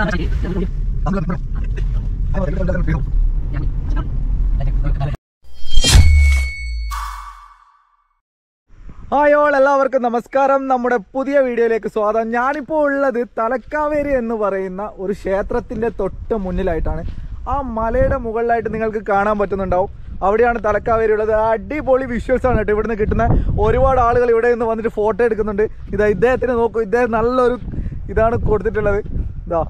hi all എല്ലാവർക്കും നമസ്കാരം നമ്മുടെ പുതിയ വീഡിയോയിലേക്ക് സ്വാഗതം ഞാനിപ്പോൾ ഉള്ളത് തലക്കാവേരി എന്ന് പറയുന്ന ഒരു ക്ഷേത്രത്തിന്റെ തൊട്ട് മുന്നിലായിട്ടാണ് ആ മലയുടെ മുകളിലായിട്ട് നിങ്ങൾക്ക് കാണാൻ പറ്റുന്നുണ്ടാവും അവിടെയാണ് തലക്കാവേരി ഉള്ളത് അടിപൊളി വിഷ്വൽസ് ആണ് കേട്ടോ ഇവിടുന്ന് കിട്ടുന്ന ഒരുപാട് ആളുകൾ ഇവിടെ നിന്ന് വന്നിട്ട് ഫോട്ടോ എടുക്കുന്നുണ്ട് ഇതാ ഇദ്ദേഹത്തിന് നോക്കൂ ഇദ്ദേഹം നല്ലൊരു ഇതാണ് കൊടുത്തിട്ടുള്ളത് ഇതാ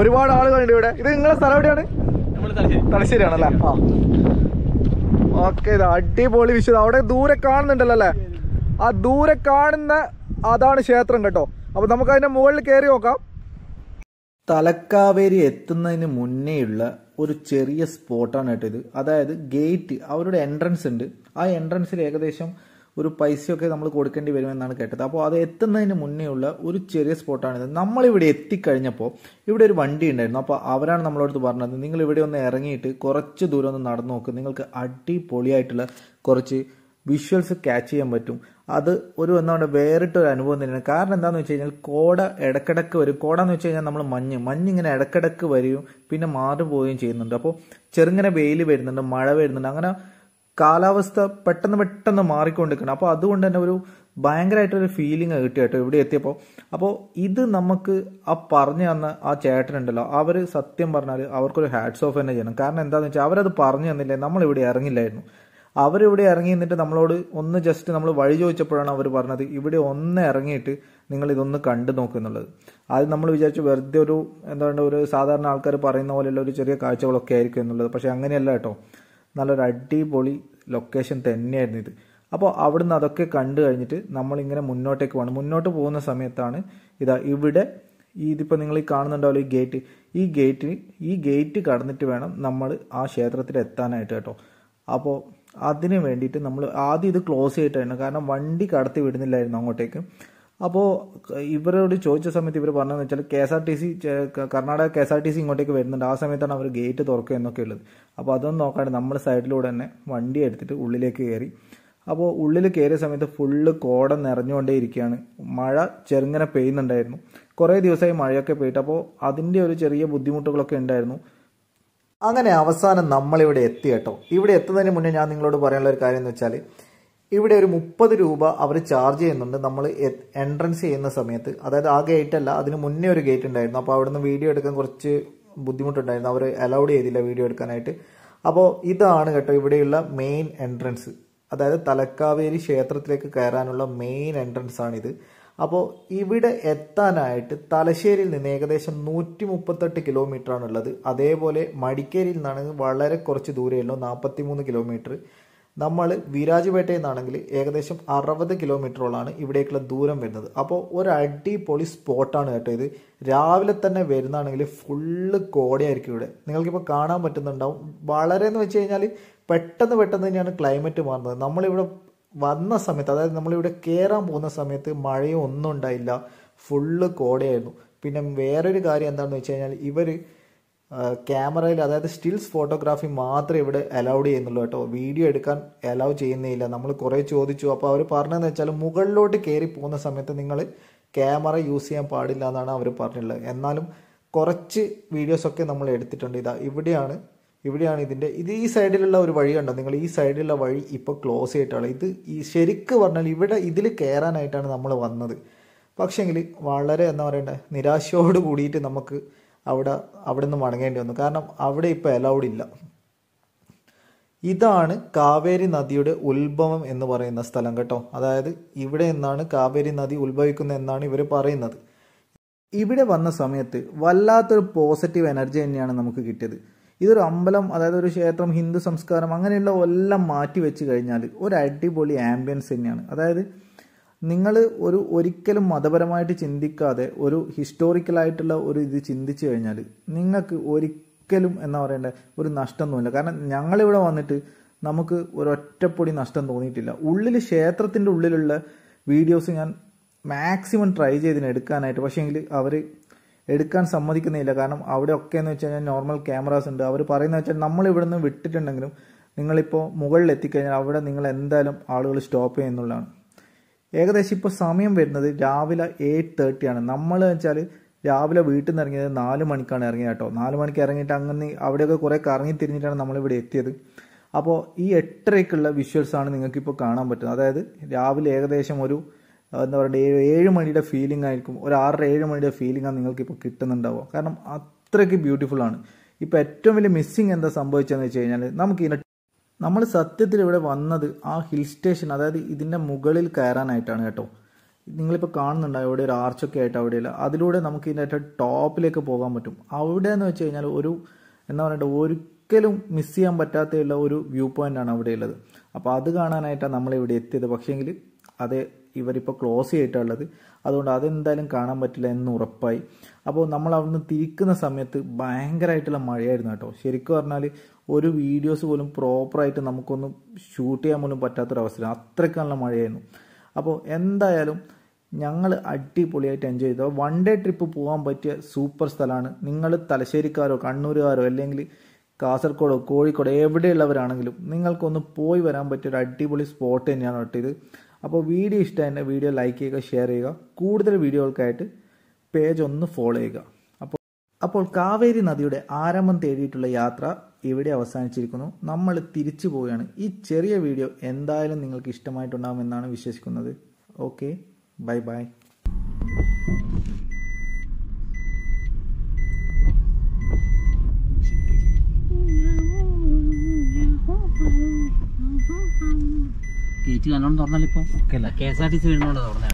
ഒരുപാട് ആളുകളുണ്ട് ഇവിടെ ഇത് നിങ്ങളെ സ്ഥലം എവിടെയാണ് തലശ്ശേരിയാണല്ലേ ആ ഓക്കെ ഇത് അടിപൊളി വിശ്വ അവിടെ ദൂരെ കാണുന്നുണ്ടല്ലോ അല്ലേ ആ ദൂരെ കാണുന്ന അതാണ് ക്ഷേത്രം കേട്ടോ അപ്പോൾ നമുക്ക് അതിന്റെ മുകളിൽ കയറി നോക്കാം തലക്കാവേരി എത്തുന്നതിന് മുന്നേയുള്ള ഒരു ചെറിയ സ്പോട്ടാണ് കേട്ടോ ഇത് അതായത് ഗേറ്റ് അവരുടെ എൻട്രൻസ് ഉണ്ട് ആ എൻട്രൻസിൽ ഏകദേശം ഒരു പൈസയൊക്കെ നമ്മൾ കൊടുക്കേണ്ടി വരുമെന്നാണ് കേട്ടത് അപ്പോൾ അത് എത്തുന്നതിന് മുന്നേ ഉള്ള ഒരു ചെറിയ സ്പോട്ടാണിത് നമ്മളിവിടെ എത്തിക്കഴിഞ്ഞപ്പോൾ ഇവിടെ ഒരു വണ്ടി ഉണ്ടായിരുന്നു അപ്പോൾ അവരാണ് നമ്മളോട് പറഞ്ഞത് നിങ്ങൾ ഇവിടെ ഒന്ന് ഇറങ്ങിയിട്ട് കുറച്ച് ദൂരം ഒന്ന് നടന്നു നോക്ക് നിങ്ങൾക്ക് അടിപൊളിയായിട്ടുള്ള കുറച്ച് വിഷ്വൽസ് ക്യാച്ച് ചെയ്യാൻ പറ്റും അത് ഒരു എന്താണ് വേറിട്ടൊരു അനുഭവം തന്നെയാണ് കാരണം എന്താണെന്ന് വെച്ച് കഴിഞ്ഞാൽ കോട ഇടക്കിടക്ക് വരും കോട എന്ന് വെച്ച് കഴിഞ്ഞാൽ നമ്മൾ മഞ്ഞ് മഞ്ഞ് ഇങ്ങനെ ഇടക്കിടക്ക് വരികയും പിന്നെ മാറി പോവുകയും ചെയ്യുന്നുണ്ട് അപ്പോൾ ചെറുങ്ങനെ വെയിൽ വരുന്നുണ്ട് മഴ വരുന്നുണ്ട് അങ്ങനെ കാലാവസ്ഥ പെട്ടെന്ന് പെട്ടെന്ന് മാറിക്കൊണ്ടിരിക്കണം അപ്പോൾ അതുകൊണ്ട് തന്നെ ഒരു ഭയങ്കരമായിട്ടൊരു ഫീലിംഗ് കിട്ടി കേട്ടോ ഇവിടെ എത്തിയപ്പോൾ അപ്പോൾ ഇത് നമുക്ക് ആ പറഞ്ഞു തന്ന ആ ചേട്ടനുണ്ടല്ലോ അവർ സത്യം പറഞ്ഞാൽ അവർക്കൊരു ഹാറ്റ്സ് ഓഫ് തന്നെ ചെയ്യണം കാരണം എന്താണെന്ന് വെച്ചാൽ അവരത് പറഞ്ഞു തന്നില്ലേ നമ്മളിവിടെ ഇറങ്ങില്ലായിരുന്നു അവരിവിടെ ഇറങ്ങി നിന്നിട്ട് നമ്മളോട് ഒന്ന് ജസ്റ്റ് നമ്മൾ വഴി ചോദിച്ചപ്പോഴാണ് അവർ പറഞ്ഞത് ഇവിടെ ഒന്ന് ഇറങ്ങിയിട്ട് നിങ്ങൾ ഇതൊന്ന് കണ്ടു നോക്കുന്നുള്ളത് അത് നമ്മൾ വിചാരിച്ചു വെറുതെ ഒരു എന്താ പറയുക ഒരു സാധാരണ ആൾക്കാർ പറയുന്ന പോലെയുള്ള ഒരു ചെറിയ കാഴ്ചകളൊക്കെ ആയിരിക്കും എന്നുള്ളത് പക്ഷേ അങ്ങനെയല്ല കേട്ടോ നല്ലൊരു അടിപൊളി ലൊക്കേഷൻ തന്നെയായിരുന്നു ഇത് അപ്പോൾ അവിടുന്ന് അതൊക്കെ കണ്ടു കഴിഞ്ഞിട്ട് നമ്മളിങ്ങനെ മുന്നോട്ടേക്ക് പോകണം മുന്നോട്ട് പോകുന്ന സമയത്താണ് ഇതാ ഇവിടെ ഈ ഇതിപ്പോൾ നിങ്ങൾ ഈ കാണുന്നുണ്ടാവല്ലോ ഈ ഗേറ്റ് ഈ ഗേറ്റ് ഈ ഗേറ്റ് കടന്നിട്ട് വേണം നമ്മൾ ആ ക്ഷേത്രത്തിൽ എത്താനായിട്ട് കേട്ടോ അപ്പോൾ അതിന് വേണ്ടിയിട്ട് നമ്മൾ ആദ്യം ഇത് ക്ലോസ് ചെയ്തിട്ടായിരുന്നു കാരണം വണ്ടി കടത്തി വിടുന്നില്ലായിരുന്നു അങ്ങോട്ടേക്ക് അപ്പോൾ ഇവരോട് ചോദിച്ച സമയത്ത് ഇവർ പറഞ്ഞതെന്ന് വെച്ചാൽ K S R T C Karnataka K S R T C ഇങ്ങോട്ടേക്ക് വരുന്നുണ്ട് ആ സമയത്താണ് അവർ ഗേറ്റ് തുറക്കുക എന്നൊക്കെ ഉള്ളത് അപ്പോൾ അതൊന്നും നോക്കാണ്ട് നമ്മൾ സൈഡിലൂടെ തന്നെ വണ്ടി എടുത്തിട്ട് ഉള്ളിലേക്ക് കയറി അപ്പോൾ ഉള്ളിൽ കയറിയ സമയത്ത് ഫുള്ള് കോട നിറഞ്ഞുകൊണ്ടേ ഇരിക്കുകയാണ് മഴ ചെറുങ്ങനെ പെയ്യുന്നുണ്ടായിരുന്നു കുറേ ദിവസമായി മഴയൊക്കെ പെയ്യിട്ട് അപ്പോൾ അതിൻ്റെ ഒരു ചെറിയ ബുദ്ധിമുട്ടുകളൊക്കെ ഉണ്ടായിരുന്നു അങ്ങനെ അവസാനം നമ്മളിവിടെ എത്തി കേട്ടോ ഇവിടെ എത്തുന്നതിന് മുന്നേ ഞാൻ നിങ്ങളോട് പറയാനുള്ള ഒരു കാര്യം എന്ന് വെച്ചാൽ ഇവിടെ ഒരു മുപ്പത് രൂപ അവർ ചാർജ് ചെയ്യുന്നുണ്ട് നമ്മൾ എൻട്രൻസ് ചെയ്യുന്ന സമയത്ത് അതായത് ആ ഗേറ്റ് അല്ല അതിന് മുന്നേ ഒരു ഗേറ്റ് ഉണ്ടായിരുന്നു അപ്പോൾ അവിടുന്ന് വീഡിയോ എടുക്കാൻ കുറച്ച് ബുദ്ധിമുട്ടുണ്ടായിരുന്നു അവർ അലൗഡ് ചെയ്തില്ല വീഡിയോ എടുക്കാനായിട്ട് അപ്പോൾ ഇതാണ് കേട്ടോ ഇവിടെയുള്ള മെയിൻ എൻട്രൻസ് അതായത് തലക്കാവേരി ക്ഷേത്രത്തിലേക്ക് കയറാനുള്ള മെയിൻ എൻട്രൻസ് ആണിത് അപ്പോൾ ഇവിടെ എത്താനായിട്ട് തലശ്ശേരിയിൽ നിന്ന് ഏകദേശം നൂറ്റി മുപ്പത്തെട്ട് കിലോമീറ്റർ ആണുള്ളത് അതേപോലെ മടിക്കേരിയിൽ നിന്നാണെങ്കിൽ വളരെ കുറച്ച് ദൂരമല്ലോ നാൽപ്പത്തി മൂന്ന് കിലോമീറ്റർ നമ്മൾ വിരാജ്പേട്ടയിൽ നിന്നാണെങ്കിൽ ഏകദേശം അറുപത് കിലോമീറ്ററോളാണ് ഇവിടേക്കുള്ള ദൂരം വരുന്നത് അപ്പോൾ ഒരു അടിപൊളി സ്പോട്ടാണ് കേട്ടോ ഇത് രാവിലെ തന്നെ വരുന്നതാണെങ്കിൽ ഫുള്ള് കോടയായിരിക്കും ഇവിടെ നിങ്ങൾക്കിപ്പോൾ കാണാൻ പറ്റുന്നുണ്ടാവും വളരെ എന്ന് വെച്ച് കഴിഞ്ഞാൽ പെട്ടെന്ന് പെട്ടെന്ന് തന്നെയാണ് ക്ലൈമറ്റ് മാറുന്നത് നമ്മളിവിടെ വന്ന സമയത്ത് അതായത് നമ്മളിവിടെ കയറാൻ പോകുന്ന സമയത്ത് മഴയും ഒന്നും ഉണ്ടായില്ല ഫുള്ള് കോടയായിരുന്നു പിന്നെ വേറൊരു കാര്യം എന്താണെന്ന് വെച്ച് കഴിഞ്ഞാൽ ഇവർ ക്യാമറയിൽ അതായത് സ്റ്റിൽസ് ഫോട്ടോഗ്രാഫി മാത്രമേ ഇവിടെ അലൗഡ് ചെയ്യുന്നുള്ളൂ കേട്ടോ വീഡിയോ എടുക്കാൻ അലൗ ചെയ്യുന്നില്ല നമ്മൾ കുറേ ചോദിച്ചു അപ്പോൾ അവർ പറഞ്ഞതെന്ന് വെച്ചാൽ മുകളിലോട്ട് കയറി പോകുന്ന സമയത്ത് നിങ്ങൾ ക്യാമറ യൂസ് ചെയ്യാൻ പാടില്ല എന്നാണ് അവർ പറഞ്ഞിട്ടുള്ളത് എന്നാലും കുറച്ച് വീഡിയോസൊക്കെ നമ്മൾ എടുത്തിട്ടുണ്ട് ഇതാ ഇവിടെയാണ് ഇവിടെയാണ് ഇതിൻ്റെ ഇത് ഈ സൈഡിലുള്ള ഒരു വഴി കണ്ടോ നിങ്ങൾ ഈ സൈഡിലുള്ള വഴി ഇപ്പോൾ ക്ലോസ് ചെയ്തിട്ടാണ് ഇത് ഈ ശരിക്ക് പറഞ്ഞാൽ ഇവിടെ ഇതിൽ കയറാനായിട്ടാണ് നമ്മൾ വന്നത് പക്ഷേങ്കിൽ വളരെ എന്താ പറയണ്ടേ നിരാശയോട് കൂടിയിട്ട് നമുക്ക് അവിടെ അവിടെ നിന്ന് മടങ്ങേണ്ടി വന്നു കാരണം അവിടെ ഇപ്പോൾ അലൗഡ് ഇല്ല ഇതാണ് കാവേരി നദിയുടെ ഉത്ഭവം എന്ന് പറയുന്ന സ്ഥലം കേട്ടോ അതായത് ഇവിടെ നിന്നാണ് കാവേരി നദി ഉത്ഭവിക്കുന്നത് എന്നാണ് ഇവർ പറയുന്നത് ഇവിടെ വന്ന സമയത്ത് വല്ലാത്തൊരു പോസിറ്റീവ് എനർജി തന്നെയാണ് നമുക്ക് കിട്ടിയത് ഇതൊരു അമ്പലം അതായത് ഒരു ക്ഷേത്രം ഹിന്ദു സംസ്കാരം അങ്ങനെയുള്ള എല്ലാം മാറ്റി വെച്ച് കഴിഞ്ഞാൽ ഒരു അടിപൊളി ആംബിയൻസ് തന്നെയാണ് അതായത് നിങ്ങൾ ഒരു ഒരിക്കലും മതപരമായിട്ട് ചിന്തിക്കാതെ ഒരു ഹിസ്റ്റോറിക്കലായിട്ടുള്ള ഒരു ഇത് ചിന്തിച്ചു കഴിഞ്ഞാൽ നിങ്ങൾക്ക് ഒരിക്കലും എന്താ പറയേണ്ട ഒരു നഷ്ടമൊന്നുമില്ല കാരണം ഞങ്ങളിവിടെ വന്നിട്ട് നമുക്ക് ഒരൊറ്റപ്പൊടി നഷ്ടം തോന്നിയിട്ടില്ല ഉള്ളിൽ ക്ഷേത്രത്തിൻ്റെ ഉള്ളിലുള്ള വീഡിയോസ് ഞാൻ മാക്സിമം ട്രൈ ചെയ്തിന് എടുക്കാനായിട്ട് പക്ഷേങ്കിൽ അവർ എടുക്കാൻ സമ്മതിക്കുന്നില്ല കാരണം അവിടെ ഒക്കെ എന്ന് വെച്ച് കഴിഞ്ഞാൽ നോർമൽ ക്യാമറാസ് ഉണ്ട് അവർ പറയുന്ന വെച്ചാൽ നമ്മൾ നിന്ന് വിട്ടിട്ടുണ്ടെങ്കിലും നിങ്ങളിപ്പോൾ മുകളിൽ എത്തിക്കഴിഞ്ഞാൽ അവിടെ നിങ്ങൾ എന്തായാലും ആളുകൾ സ്റ്റോപ്പ് ചെയ്യുന്നുള്ളതാണ് ഏകദേശം ഇപ്പോൾ സമയം വരുന്നത് രാവിലെ എയ്റ്റ് തേർട്ടി ആണ് നമ്മൾ വെച്ചാൽ രാവിലെ വീട്ടിൽ നിന്ന് ഇറങ്ങിയത് നാല് മണിക്കാണ് ഇറങ്ങിയത് കേട്ടോ നാല് മണിക്ക് ഇറങ്ങിയിട്ട് അങ്ങനെ അവിടെയൊക്കെ കുറേ കറങ്ങി തിരിഞ്ഞിട്ടാണ് നമ്മളിവിടെ എത്തിയത് അപ്പോൾ ഈ എട്ടരയ്ക്കുള്ള വിഷ്വൽസാണ് നിങ്ങൾക്കിപ്പോൾ കാണാൻ പറ്റുന്നത് അതായത് രാവിലെ ഏകദേശം ഒരു എന്താ പറയുക ഏഴ് ഏഴ് മണിയുടെ ഫീലിംഗ് ആയിരിക്കും ഒരു ആറര ഏഴ് മണിയുടെ ഫീലിംഗ് ആണ് നിങ്ങൾക്കിപ്പോൾ കിട്ടുന്നുണ്ടാവുക കാരണം അത്രയ്ക്ക് ബ്യൂട്ടിഫുൾ ആണ് ഇപ്പോൾ ഏറ്റവും വലിയ മിസ്സിങ് എന്താ സംഭവിച്ചതെന്ന് വെച്ച് കഴിഞ്ഞാൽ നമുക്ക് ഇതിനെ നമ്മൾ സത്യത്തിൽ ഇവിടെ വന്നത് ആ ഹിൽ സ്റ്റേഷൻ അതായത് ഇതിൻ്റെ മുകളിൽ കയറാനായിട്ടാണ് കേട്ടോ നിങ്ങളിപ്പോൾ കാണുന്നുണ്ടോ അവിടെ ഒരു ആർച്ചൊക്കെ ആയിട്ട് അവിടെയില്ല അതിലൂടെ നമുക്ക് ഇതിൻ്റെ ഏറ്റവും ടോപ്പിലേക്ക് പോകാൻ പറ്റും അവിടെ എന്ന് വെച്ച് കഴിഞ്ഞാൽ ഒരു എന്താ പറയണ്ട ഒരിക്കലും മിസ് ചെയ്യാൻ പറ്റാത്തുള്ള ഒരു വ്യൂ പോയിൻ്റാണ് അവിടെ ഉള്ളത് അപ്പോൾ അത് കാണാനായിട്ടാണ് നമ്മളിവിടെ എത്തിയത് പക്ഷേങ്കിൽ അത് ഇവരിപ്പോൾ ക്ലോസ് ചെയ്തിട്ടുള്ളത് അതുകൊണ്ട് അതെന്തായാലും കാണാൻ പറ്റില്ല എന്ന് ഉറപ്പായി അപ്പോൾ നമ്മൾ അവിടുന്ന് തിരിക്കുന്ന സമയത്ത് ഭയങ്കരമായിട്ടുള്ള മഴയായിരുന്നു കേട്ടോ ശരിക്കും പറഞ്ഞാൽ ഒരു വീഡിയോസ് പോലും പ്രോപ്പറായിട്ട് നമുക്കൊന്ന് ഷൂട്ട് ചെയ്യാൻ പോലും പറ്റാത്തൊരവസ്ഥ അത്രയ്ക്ക് നല്ല മഴയായിരുന്നു അപ്പോൾ എന്തായാലും ഞങ്ങൾ അടിപൊളിയായിട്ട് എൻജോയ് ചെയ്തു വൺ ഡേ ട്രിപ്പ് പോകാൻ പറ്റിയ സൂപ്പർ സ്ഥലമാണ് നിങ്ങൾ തലശ്ശേരിക്കാരോ കണ്ണൂരുകാരോ അല്ലെങ്കിൽ കാസർഗോഡോ കോഴിക്കോടോ എവിടെയുള്ളവരാണെങ്കിലും നിങ്ങൾക്കൊന്ന് പോയി വരാൻ പറ്റിയ ഒരു അടിപൊളി സ്പോട്ട് തന്നെയാണ് കേട്ടോ അപ്പോൾ വീഡിയോ ഇഷ്ടമായി വീഡിയോ ലൈക്ക് ചെയ്യുക ഷെയർ ചെയ്യുക കൂടുതൽ വീഡിയോകൾക്കായിട്ട് പേജ് ഒന്ന് ഫോളോ ചെയ്യുക അപ്പോൾ അപ്പോൾ കാവേരി നദിയുടെ ആരംഭം തേടിയിട്ടുള്ള യാത്ര ഇവിടെ അവസാനിച്ചിരിക്കുന്നു നമ്മൾ തിരിച്ചു പോവുകയാണ് ഈ ചെറിയ വീഡിയോ എന്തായാലും നിങ്ങൾക്ക് ഇഷ്ടമായിട്ടുണ്ടാകുമെന്നാണ് വിശ്വസിക്കുന്നത് ഓക്കെ ബൈ ബൈ ഗേറ്റ് നല്ലോണം തുറന്നാലിപ്പോ K S R T C വരുന്നോണ്ട് തുറന്നേ